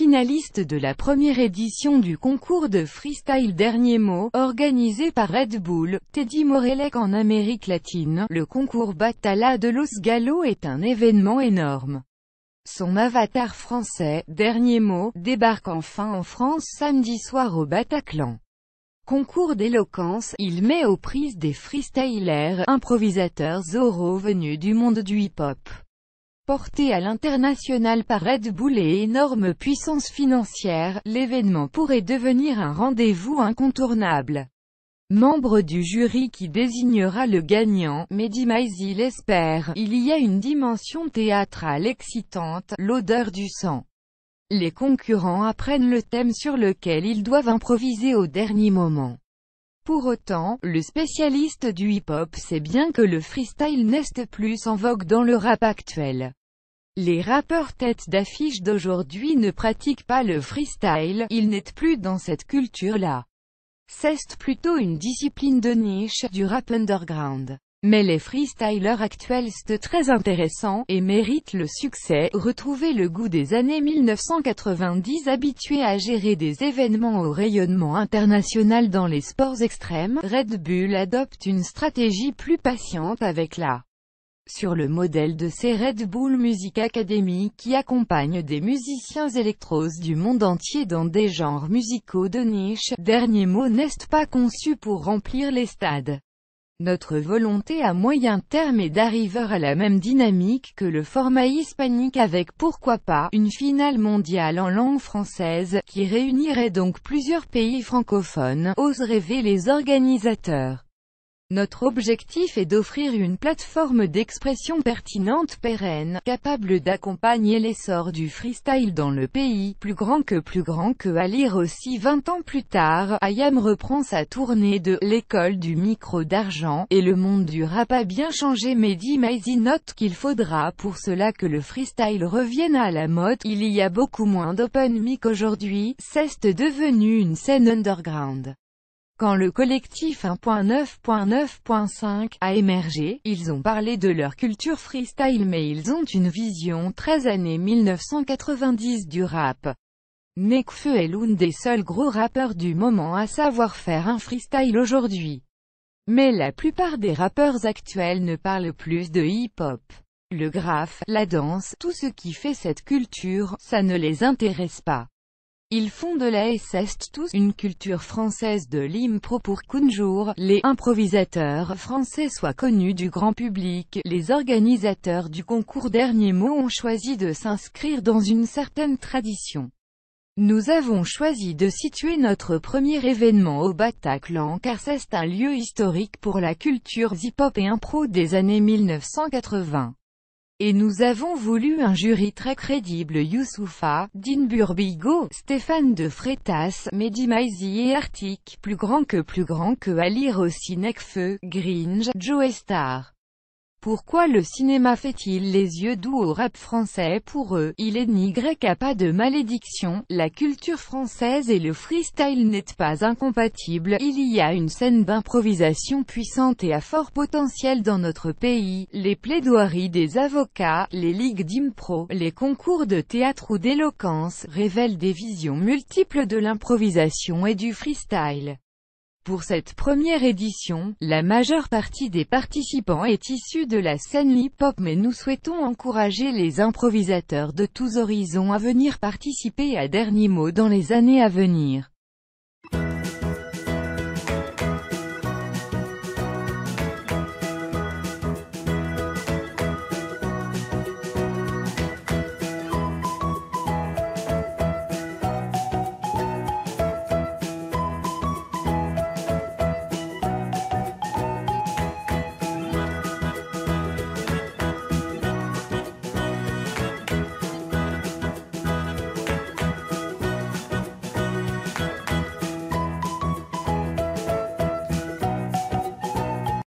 finaliste de la première édition du concours de freestyle Dernier mot, organisé par Red Bull, Teddy Morelec en Amérique latine. Le concours Batala de Los Gallo est un événement énorme. Son avatar français, Dernier mot, débarque enfin en France samedi soir au Bataclan. Concours d'éloquence, il met aux prises des freestylers, improvisateurs oraux venus du monde du hip-hop. Porté à l'international par Red Bull et énorme puissance financière, l'événement pourrait devenir un rendez-vous incontournable. Membre du jury qui désignera le gagnant, Mehdi Maisi l'espère, il y a une dimension théâtrale excitante, l'odeur du sang. Les concurrents apprennent le thème sur lequel ils doivent improviser au dernier moment. Pour autant, le spécialiste du hip-hop sait bien que le freestyle n'est plus en vogue dans le rap actuel. Les rappeurs têtes d'affiche d'aujourd'hui ne pratiquent pas le freestyle, ils n'êtes plus dans cette culture-là. C'est plutôt une discipline de niche du rap underground. Mais les freestylers actuels sont très intéressants, et méritent le succès, Retrouver le goût des années 1990 habitués à gérer des événements au rayonnement international dans les sports extrêmes, Red Bull adopte une stratégie plus patiente avec la sur le modèle de ces Red Bull Music Academy qui accompagnent des musiciens électros du monde entier dans des genres musicaux de niche, dernier mot n'est pas conçu pour remplir les stades. Notre volonté à moyen terme est d'arriver à la même dynamique que le format hispanique avec pourquoi pas une finale mondiale en langue française, qui réunirait donc plusieurs pays francophones, osent rêver les organisateurs. Notre objectif est d'offrir une plateforme d'expression pertinente pérenne, capable d'accompagner l'essor du freestyle dans le pays, plus grand que plus grand que à lire aussi 20 ans plus tard, Ayam reprend sa tournée de « L'école du micro d'argent » et le monde du rap a bien changé mais dit note qu'il faudra pour cela que le freestyle revienne à la mode, il y a beaucoup moins d'open mic aujourd'hui, c'est devenu une scène underground. Quand le collectif 1.9.9.5 a émergé, ils ont parlé de leur culture freestyle mais ils ont une vision très années 1990 du rap. Nekfeu est l'un des seuls gros rappeurs du moment à savoir faire un freestyle aujourd'hui. Mais la plupart des rappeurs actuels ne parlent plus de hip-hop. Le graphe, la danse, tout ce qui fait cette culture, ça ne les intéresse pas. Ils font de la sest tous une culture française de l'impro pour qu'un jour, les improvisateurs français soient connus du grand public. Les organisateurs du concours Dernier mot ont choisi de s'inscrire dans une certaine tradition. Nous avons choisi de situer notre premier événement au Bataclan car c'est un lieu historique pour la culture hip-hop et impro des années 1980. Et nous avons voulu un jury très crédible Youssoufa, Dean Burbigo, Stéphane de Freitas, Mehdi Maizi et Artic, plus grand que plus grand que Ali Rossi Gringe, Joe Star. Pourquoi le cinéma fait-il les yeux doux au rap français Pour eux, il est grec à pas de malédiction, la culture française et le freestyle n'est pas incompatible, il y a une scène d'improvisation puissante et à fort potentiel dans notre pays, les plaidoiries des avocats, les ligues d'impro, les concours de théâtre ou d'éloquence, révèlent des visions multiples de l'improvisation et du freestyle. Pour cette première édition, la majeure partie des participants est issue de la scène hip-hop mais nous souhaitons encourager les improvisateurs de tous horizons à venir participer à Dernier Mot dans les années à venir.